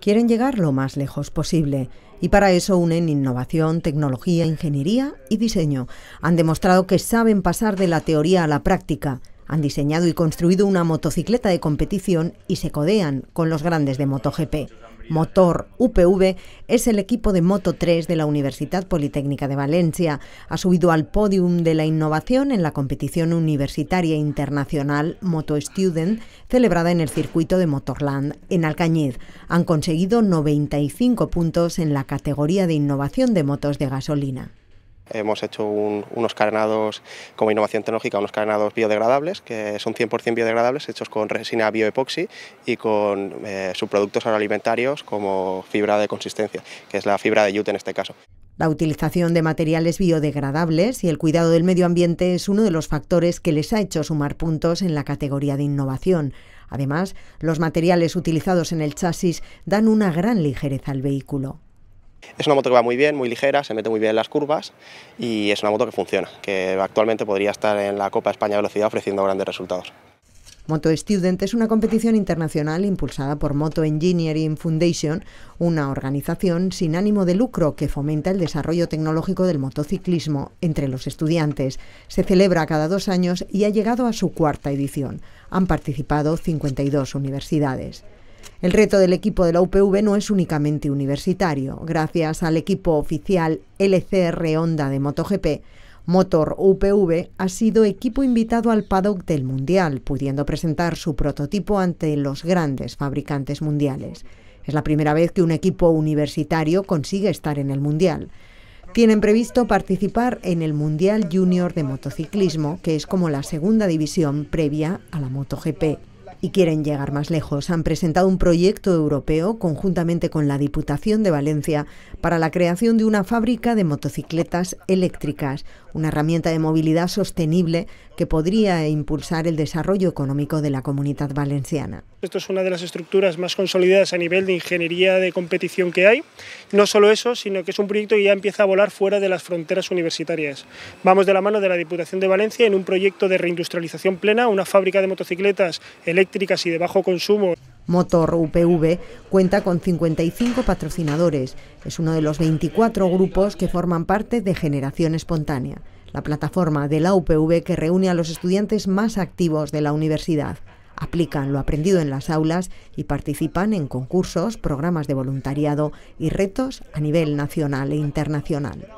Quieren llegar lo más lejos posible y para eso unen innovación, tecnología, ingeniería y diseño. Han demostrado que saben pasar de la teoría a la práctica. Han diseñado y construido una motocicleta de competición y se codean con los grandes de MotoGP. Motor UPV es el equipo de Moto 3 de la Universidad Politécnica de Valencia. Ha subido al podium de la innovación en la competición universitaria internacional Moto Student, celebrada en el circuito de Motorland en Alcañiz. Han conseguido 95 puntos en la categoría de innovación de motos de gasolina. Hemos hecho unos carenados como innovación tecnológica, unos carenados biodegradables, que son 100% biodegradables, hechos con resina bioepoxi y con eh, subproductos agroalimentarios como fibra de consistencia, que es la fibra de yute en este caso. La utilización de materiales biodegradables y el cuidado del medio ambiente es uno de los factores que les ha hecho sumar puntos en la categoría de innovación. Además, los materiales utilizados en el chasis dan una gran ligereza al vehículo. Es una moto que va muy bien, muy ligera, se mete muy bien en las curvas y es una moto que funciona, que actualmente podría estar en la Copa España Velocidad ofreciendo grandes resultados. Moto Student es una competición internacional impulsada por Moto Engineering Foundation, una organización sin ánimo de lucro que fomenta el desarrollo tecnológico del motociclismo entre los estudiantes. Se celebra cada dos años y ha llegado a su cuarta edición. Han participado 52 universidades. El reto del equipo de la UPV no es únicamente universitario. Gracias al equipo oficial LCR Honda de MotoGP, Motor UPV ha sido equipo invitado al paddock del Mundial, pudiendo presentar su prototipo ante los grandes fabricantes mundiales. Es la primera vez que un equipo universitario consigue estar en el Mundial. Tienen previsto participar en el Mundial Junior de Motociclismo, que es como la segunda división previa a la MotoGP y quieren llegar más lejos. Han presentado un proyecto europeo conjuntamente con la Diputación de Valencia para la creación de una fábrica de motocicletas eléctricas, una herramienta de movilidad sostenible que podría impulsar el desarrollo económico de la comunidad valenciana. Esto es una de las estructuras más consolidadas a nivel de ingeniería de competición que hay. No solo eso, sino que es un proyecto que ya empieza a volar fuera de las fronteras universitarias. Vamos de la mano de la Diputación de Valencia en un proyecto de reindustrialización plena, una fábrica de motocicletas eléctricas y de bajo consumo. Motor UPV cuenta con 55 patrocinadores. Es uno de los 24 grupos que forman parte de Generación Espontánea, la plataforma de la UPV que reúne a los estudiantes más activos de la universidad. Aplican lo aprendido en las aulas y participan en concursos, programas de voluntariado y retos a nivel nacional e internacional.